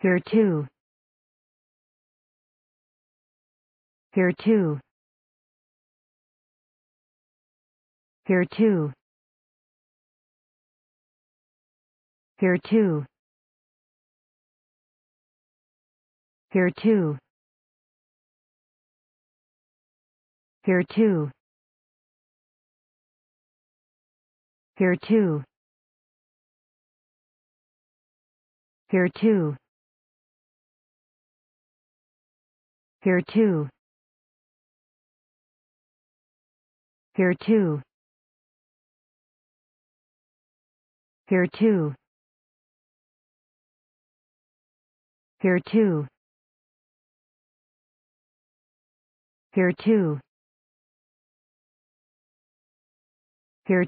Here too. Here too. Here too. Here too. Here too. Here too. Here too. Here too. Here too. Here too. Here too. Here too. Here too. Here